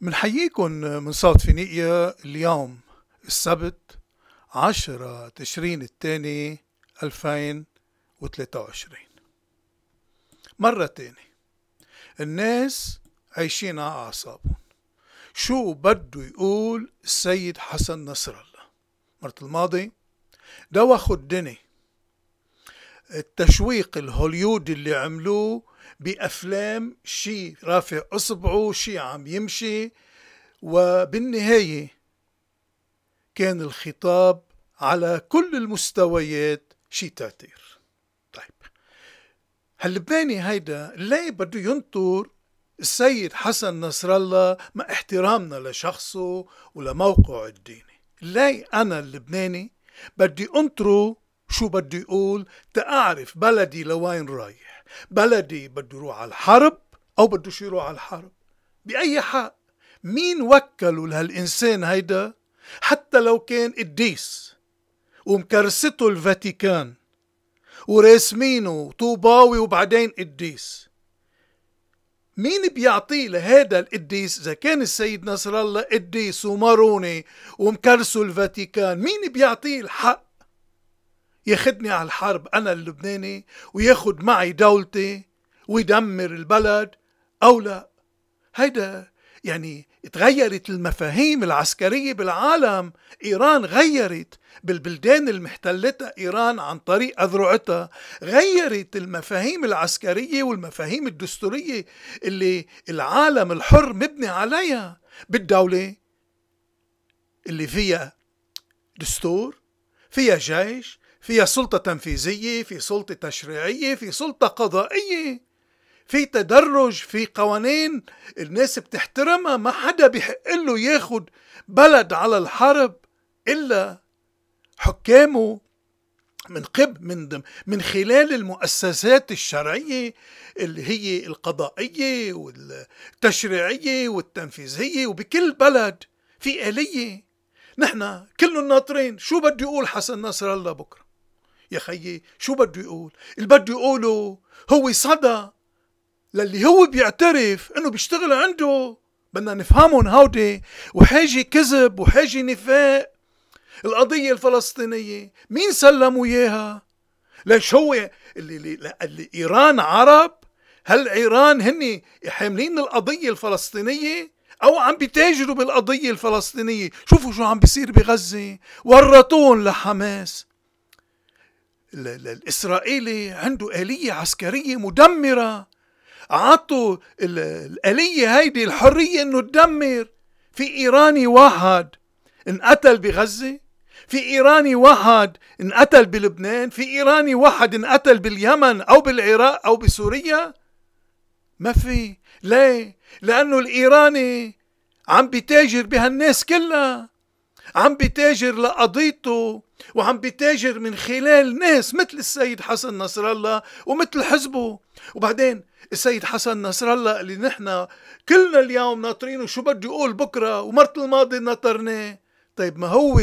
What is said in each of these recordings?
منحييكم من صوت فينيقيا اليوم السبت 10 تشرين الثاني 2023 مرة تاني الناس عايشين على أعصابهم شو بده يقول السيد حسن نصر الله مرة الماضي دوخوا الدني التشويق الهوليود اللي عملوه بأفلام شي رافع أصبعه شي عم يمشي وبالنهاية كان الخطاب على كل المستويات شي تأثير طيب هاللبناني هيدا ليه بده ينطر السيد حسن نصر الله مع احترامنا لشخصه ولموقعه الديني ليه أنا اللبناني بدي أنطره شو بدي أقول تأعرف بلدي لوين رايح بلدي بده يروح على الحرب أو بدوش يروح على الحرب بأي حق مين وكلوا لهالإنسان هيدا حتى لو كان قديس ومكرسته الفاتيكان وراسمينه طوباوي وبعدين قديس مين بيعطيه لهذا القديس إذا كان السيد نصر الله قديس وماروني ومكرسه الفاتيكان مين بيعطيه الحق ياخدني على الحرب أنا اللبناني وياخد معي دولتي ويدمر البلد أو لا هيدا يعني تغيرت المفاهيم العسكرية بالعالم إيران غيرت بالبلدان المحتلتها إيران عن طريق أذرعتها غيرت المفاهيم العسكرية والمفاهيم الدستورية اللي العالم الحر مبني عليها بالدولة اللي فيها دستور فيها جيش فيها سلطة تنفيذية في سلطة تشريعية في سلطة قضائية في تدرج في قوانين الناس بتحترمها ما حدا بيحقله له ياخد بلد على الحرب إلا حكامه من قب من من خلال المؤسسات الشرعيه اللي هي القضائيه والتشريعيه والتنفيذيه وبكل بلد في اليه نحن كلنا ناطرين شو بده يقول حسن نصر الله بكره يا خيي شو بده يقول اللي بده يقوله هو صدى للي هو بيعترف انه بيشتغل عنده بدنا نفهمهم هودي وحاجة كذب وحاجة نفاق القضية الفلسطينية مين سلموا إياها ليش هو اللي, اللي, اللي إيران عرب هل إيران هن حاملين القضية الفلسطينية أو عم بيتاجروا بالقضية الفلسطينية شوفوا شو عم بيصير بغزة ورطون لحماس الإسرائيلي عنده آلية عسكرية مدمرة عطوا الآلية هيدي الحرية إنه تدمر في إيراني واحد انقتل بغزة في إيراني واحد انقتل بلبنان في إيراني واحد انقتل باليمن أو بالعراق أو بسوريا ما في ليه؟ لأنه الإيراني عم بتاجر بهالناس كلها عم بتاجر لقضيته وعم بتاجر من خلال ناس مثل السيد حسن نصر الله ومثل حزبه وبعدين السيد حسن نصر الله اللي نحن كلنا اليوم ناطرينه شو بده يقول بكره ومرت الماضي ناطرناه طيب ما هو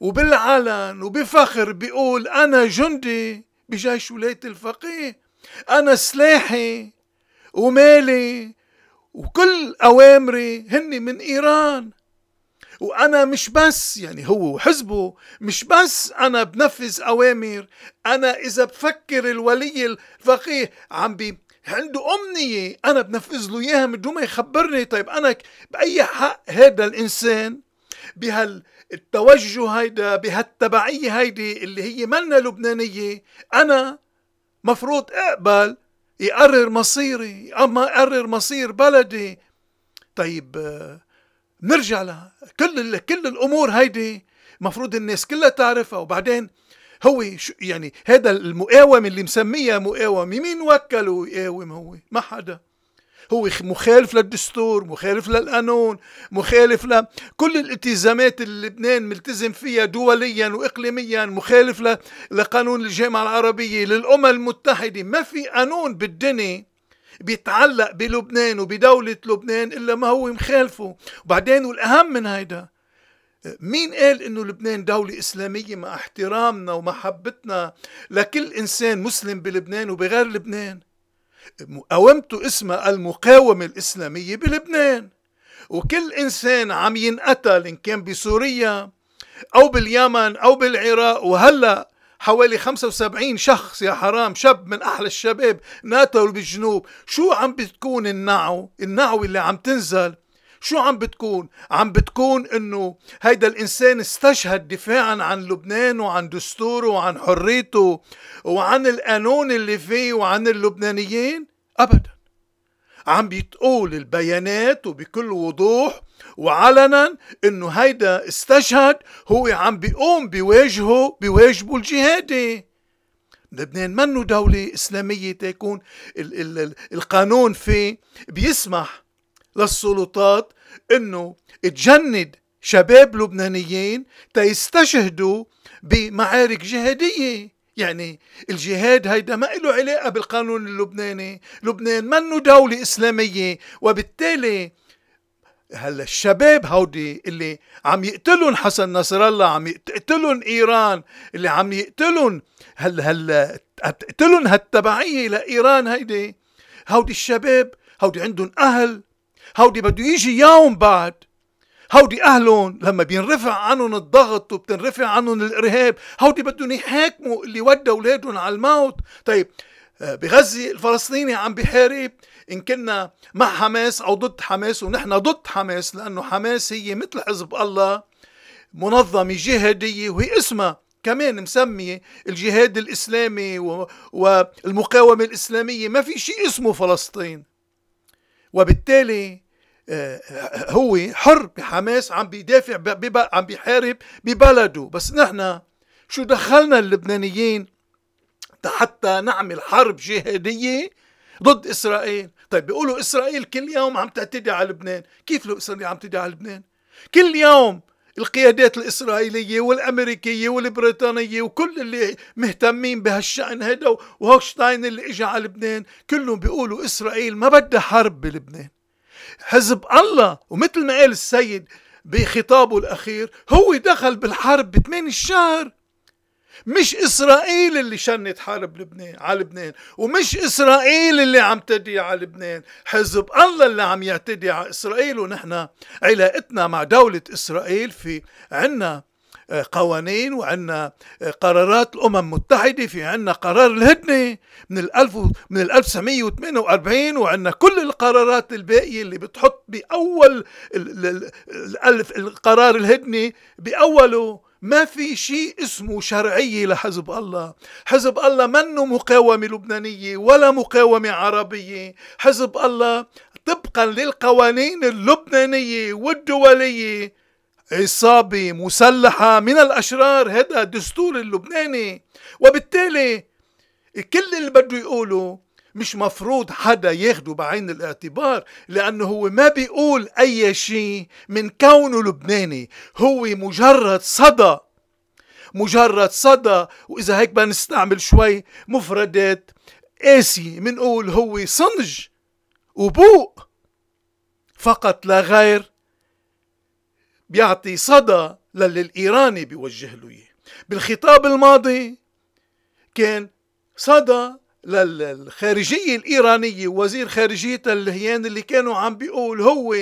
وبالعلن وبفخر بيقول انا جندي بجيش ولايه الفقيه انا سلاحي ومالي وكل اوامري هن من ايران وانا مش بس يعني هو وحزبه مش بس انا بنفذ اوامر انا اذا بفكر الولي الفقيه عم بي عنده امنيه انا بنفذ له اياها من دون ما يخبرني طيب انا باي حق هذا الانسان بهالتوجه هيدا بهالتبعيه هيدي اللي هي منا لبنانيه انا مفروض اقبل يقرر مصيري اما اقرر مصير بلدي طيب آه، نرجع لها كل كل الامور هيدي مفروض الناس كلها تعرفها وبعدين هو يعني هذا المقاومه اللي مسميها مقاومه مين وكله يقاوم هو ما حدا هو مخالف للدستور مخالف للقانون مخالف لكل الالتزامات اللي لبنان ملتزم فيها دوليا واقليميا مخالف لقانون الجامعه العربيه للامم المتحده ما في قانون بالدنيا بيتعلق بلبنان وبدولة لبنان إلا ما هو مخالفه وبعدين والأهم من هيدا مين قال انه لبنان دولة اسلامية مع احترامنا ومحبتنا لكل انسان مسلم بلبنان وبغير لبنان؟ مقاومته اسمها المقاومة الاسلامية بلبنان وكل انسان عم ينقتل ان كان بسوريا او باليمن او بالعراق وهلا حوالي 75 شخص يا حرام شاب من أحلى الشباب ناتوا بالجنوب شو عم بتكون النعو النعو اللي عم تنزل شو عم بتكون؟ عم بتكون انه هيدا الانسان استشهد دفاعا عن لبنان وعن دستوره وعن حريته وعن القانون اللي فيه وعن اللبنانيين؟ ابدا عم بتقول البيانات وبكل وضوح وعلنا انه هيدا استشهد هو عم بيقوم بواجهه بواجبه الجهادي لبنان منه دولة إسلامية تكون ال ال ال القانون فيه بيسمح للسلطات انه تجند شباب لبنانيين تيستشهدوا بمعارك جهادية يعني الجهاد هيدا ما له علاقة بالقانون اللبناني لبنان منه دولة إسلامية وبالتالي هلا الشباب هودي اللي عم يقتلهم حسن نصر الله عم يقتلهم ايران اللي عم يقتلهم هلا هلا تقتلهم هالتبعيه لايران هيدي هودي الشباب هودي عندهم اهل هودي بده يجي يوم بعد هودي اهلهم لما بينرفع عنهم الضغط وبتنرفع عنهم الارهاب هودي بدهم يحاكموا اللي ودى اولادهم على الموت طيب آه، بغزه الفلسطيني عم بحارب ان كنا مع حماس او ضد حماس ونحن ضد حماس لانه حماس هي مثل حزب الله منظمه جهاديه وهي اسمها كمان مسمية الجهاد الإسلامي والمقاومة الإسلامية ما في شيء اسمه فلسطين وبالتالي هو حر بحماس عم بيدافع عم بيحارب ببلده بس نحن شو دخلنا اللبنانيين حتى نعمل حرب جهادية ضد إسرائيل طيب بيقولوا إسرائيل كل يوم عم تعتدي على لبنان كيف لو إسرائيل عم تعتدي على لبنان كل يوم القيادات الإسرائيلية والأمريكية والبريطانية وكل اللي مهتمين بهالشأن هذا وهوكشتاين اللي إجا على لبنان كلهم بيقولوا إسرائيل ما بدها حرب بلبنان حزب الله ومثل ما قال السيد بخطابه الأخير هو دخل بالحرب بثمان الشهر مش إسرائيل اللي شنت حرب لبنان على لبنان ومش إسرائيل اللي عم تدي على لبنان حزب الله اللي عم يعتدي على إسرائيل ونحن علاقتنا مع دولة إسرائيل في عنا قوانين وعندنا قرارات الامم المتحده في عندنا قرار الهدنه من ال من 1948 وعندنا كل القرارات الباقيه اللي بتحط باول الالف القرار الهدنه باوله ما في شيء اسمه شرعية لحزب الله حزب الله منه مقاومة لبنانية ولا مقاومة عربية حزب الله طبقا للقوانين اللبنانية والدولية عصابة مسلحة من الأشرار هذا دستور اللبناني وبالتالي كل اللي بده يقوله مش مفروض حدا ياخده بعين الاعتبار لأنه هو ما بيقول أي شيء من كونه لبناني هو مجرد صدى مجرد صدى وإذا هيك بدنا نستعمل شوي مفردات قاسية بنقول هو صنج وبوق فقط لا غير بيعطي صدى للي الإيراني بيوجه له إياه بالخطاب الماضي كان صدى للخارجية الإيرانية ووزير خارجية الهيان اللي كانوا عم بيقول هو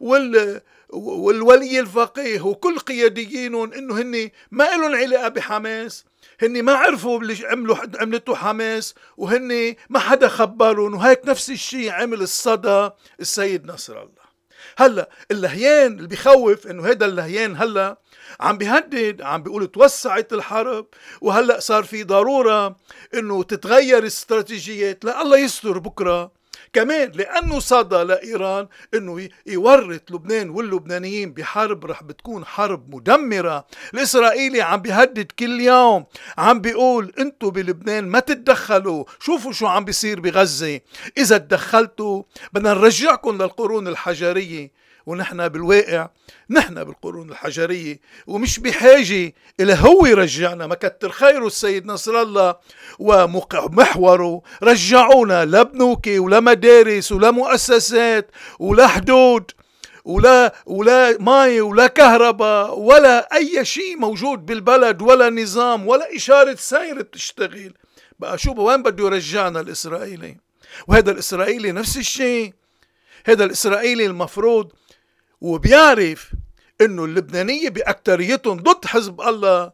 وال والولي الفقيه وكل قياديينهم انه هن ما لهم علاقه بحماس هن ما عرفوا اللي عملوا عملته حماس وهن ما حدا خبرهم وهيك نفس الشيء عمل الصدى السيد نصر الله هلا اللهيان اللي بخوف انه هيدا اللهيان هلا عم بيهدد عم بيقول توسعت الحرب وهلا صار في ضروره انه تتغير استراتيجيات لا الله يستر بكره كمان لأنه صدى لإيران أنه يورط لبنان واللبنانيين بحرب رح بتكون حرب مدمرة الإسرائيلي عم بيهدد كل يوم عم بيقول انتم بلبنان ما تتدخلوا شوفوا شو عم بيصير بغزة إذا تدخلتوا بدنا نرجعكم للقرون الحجرية ونحن بالواقع نحن بالقرون الحجرية ومش بحاجة إلى هو يرجعنا ما كتر خيره السيد نصر الله ومحوره رجعونا لا بنوكي ولا مدارس ولا مؤسسات ولا حدود ولا ولا مي ولا كهرباء ولا اي شيء موجود بالبلد ولا نظام ولا اشاره سير بتشتغل بقى شو وين بده يرجعنا الاسرائيلي وهذا الاسرائيلي نفس الشيء هذا الاسرائيلي المفروض وبيعرف انه اللبنانية باكتريتهم ضد حزب الله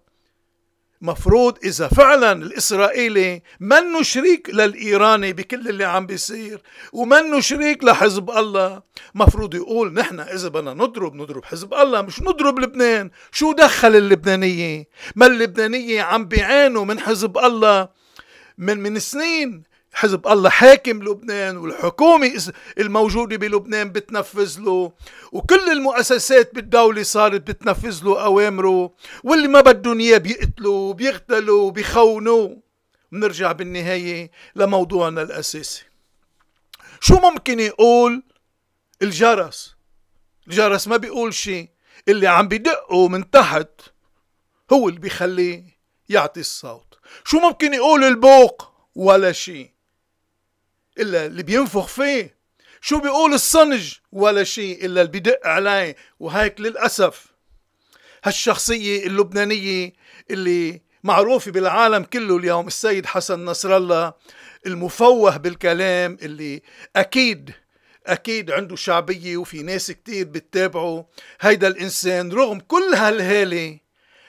مفروض اذا فعلا الاسرائيلي منه شريك للايراني بكل اللي عم بيصير ومنه شريك لحزب الله مفروض يقول نحن اذا بدنا نضرب نضرب حزب الله مش نضرب لبنان شو دخل اللبنانيه ما اللبنانيه عم بيعانوا من حزب الله من من سنين حزب الله حاكم لبنان والحكومة الموجودة بلبنان بتنفذ له وكل المؤسسات بالدولة صارت بتنفذ له أوامره واللي ما بدهم إياه بيقتلوا بيغتلوا بيخونوا بنرجع بالنهاية لموضوعنا الأساسي شو ممكن يقول الجرس الجرس ما بيقول شيء اللي عم بيدقه من تحت هو اللي بيخليه يعطي الصوت شو ممكن يقول البوق ولا شيء إلا اللي بينفخ فيه شو بيقول الصنج ولا شيء إلا اللي بدق عليه وهيك للأسف هالشخصية اللبنانية اللي معروفة بالعالم كله اليوم السيد حسن نصر الله المفوه بالكلام اللي أكيد أكيد عنده شعبية وفي ناس كتير بتتابعه هيدا الإنسان رغم كل هالهالة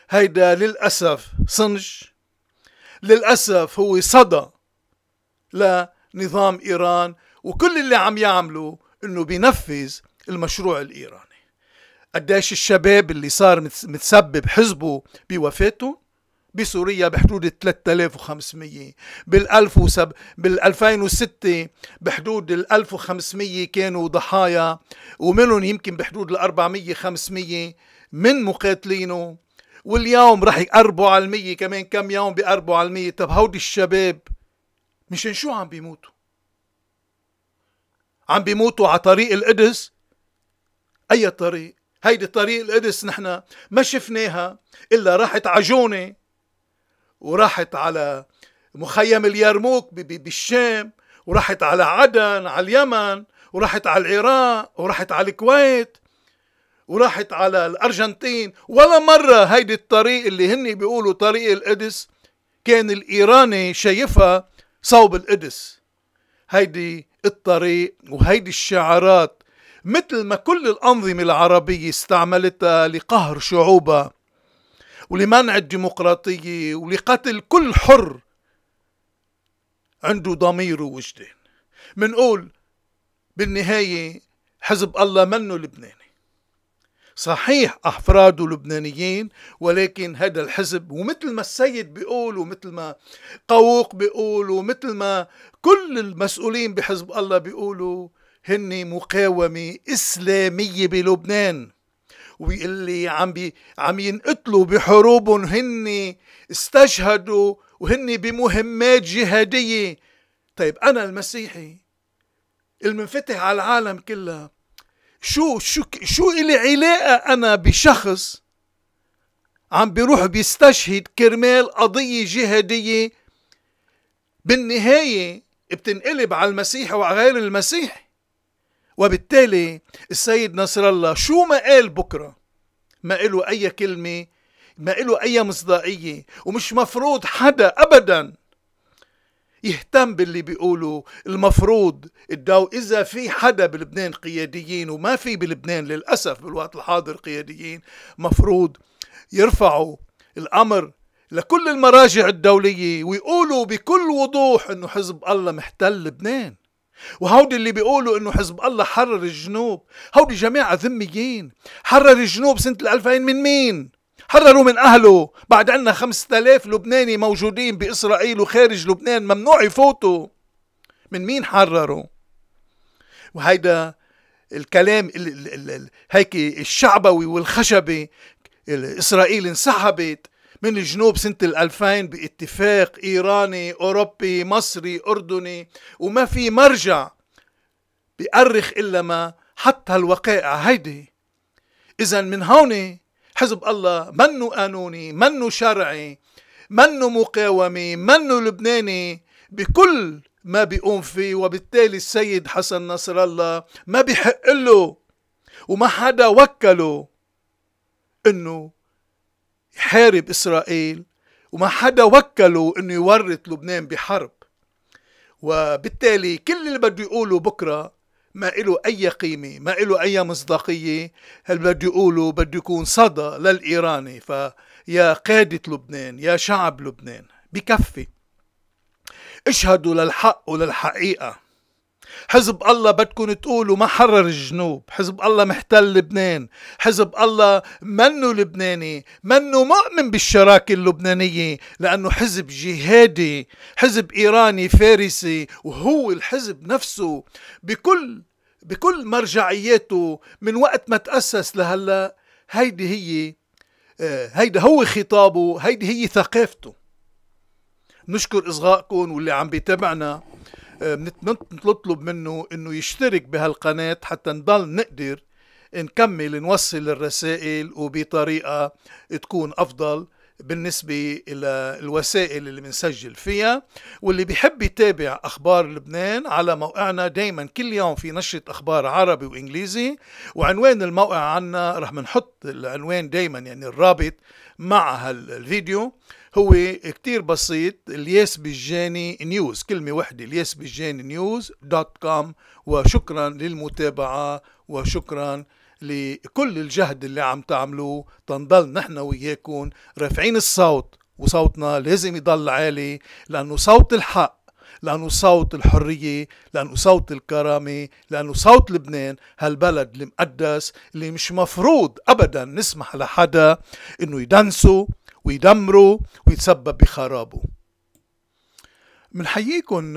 هيدا للأسف صنج للأسف هو صدى لا نظام إيران وكل اللي عم يعملوا أنه بينفذ المشروع الإيراني قديش الشباب اللي صار متسبب حزبه بوفاته بسوريا بحدود 3500 بال1000 بال 2006 بحدود ال 1500 كانوا ضحايا ومنهم يمكن بحدود ال 400 500 من مقاتلينه واليوم رح يقربوا على المية كمان كم يوم بيقربوا على المية طب هودي الشباب مشان شو عم بيموتوا عم بيموتوا على طريق القدس اي طريق هيدي طريق القدس نحن ما شفناها الا راحت عجونه وراحت على مخيم اليرموك بالشام وراحت على عدن على اليمن وراحت على العراق وراحت على الكويت وراحت على الارجنتين ولا مره هيدي الطريق اللي هن بيقولوا طريق القدس كان الايراني شايفها صوب القدس هيدي الطريق وهيدي الشعارات مثل ما كل الأنظمة العربية استعملتها لقهر شعوبها ولمنع الديمقراطية ولقتل كل حر عنده ضمير ووجدان منقول بالنهاية حزب الله منه لبناني صحيح أفراده لبنانيين ولكن هذا الحزب ومثل ما السيد بيقول ومثل ما قوق بيقول ومثل ما كل المسؤولين بحزب الله بيقولوا هن مقاومة إسلامية بلبنان واللي عم بي عم ينقتلوا بحروبهم هن استشهدوا وهن بمهمات جهادية طيب أنا المسيحي المنفتح على العالم كلها شو شو شو إلي علاقة أنا بشخص عم بيروح بيستشهد كرمال قضية جهادية بالنهاية بتنقلب على المسيح وعلى غير المسيح وبالتالي السيد نصر الله شو ما قال بكرة ما له أي كلمة ما له أي مصداقية ومش مفروض حدا أبداً يهتم باللي بيقولوا المفروض الدو إذا في حدا بلبنان قياديين وما في بلبنان للأسف بالوقت الحاضر قياديين مفروض يرفعوا الأمر لكل المراجع الدولية ويقولوا بكل وضوح أنه حزب الله محتل لبنان وهودي اللي بيقولوا انه حزب الله حرر الجنوب هودي جماعة ذميين حرر الجنوب سنة 2000 من مين حرروا من أهله بعد عنا 5000 لبناني موجودين بإسرائيل وخارج لبنان ممنوع يفوتوا من مين حرروا وهيدا الكلام ال ال ال هيك الشعبوي والخشبي إسرائيل انسحبت من الجنوب سنة 2000 باتفاق إيراني أوروبي مصري أردني وما في مرجع بيأرخ إلا ما حتى الوقائع هيدي إذا من هون حزب الله منه قانوني منه شرعي منه مقاومي منه لبناني بكل ما بيقوم فيه وبالتالي السيد حسن نصر الله ما بيحق له وما حدا وكله انه يحارب اسرائيل وما حدا وكله انه يورط لبنان بحرب وبالتالي كل اللي بده يقوله بكره ما له أي قيمة ما له أي مصداقية هل بده يقولوا بده يكون صدى للإيراني فيا قادة لبنان يا شعب لبنان بكفي اشهدوا للحق وللحقيقة حزب الله بدكم تقولوا ما حرر الجنوب حزب الله محتل لبنان حزب الله منه لبناني منه مؤمن بالشراكة اللبنانية لأنه حزب جهادي حزب إيراني فارسي وهو الحزب نفسه بكل بكل مرجعياته من وقت ما تأسس لهلا هيدي هي آه، هيدا هو خطابه هيدي هي ثقافته نشكر إصغائكم واللي عم بيتابعنا آه، نطلب منه انه يشترك بهالقناه حتى نضل نقدر نكمل نوصل الرسائل وبطريقه تكون افضل بالنسبة إلى الوسائل اللي بنسجل فيها واللي بيحب يتابع أخبار لبنان على موقعنا دايما كل يوم في نشرة أخبار عربي وإنجليزي وعنوان الموقع عنا رح بنحط العنوان دايما يعني الرابط مع هالفيديو هو كتير بسيط الياس بالجاني نيوز كلمة واحدة الياس بالجاني نيوز دوت كوم وشكرا للمتابعة وشكرا لكل الجهد اللي عم تعملوه تنضل نحن وياكم رافعين الصوت وصوتنا لازم يضل عالي لأنه صوت الحق لأنه صوت الحرية لأنه صوت الكرامة لأنه صوت لبنان هالبلد المقدس اللي مش مفروض أبدا نسمح لحدا أنه يدنسوا ويدمره ويتسبب بخرابه منحييكم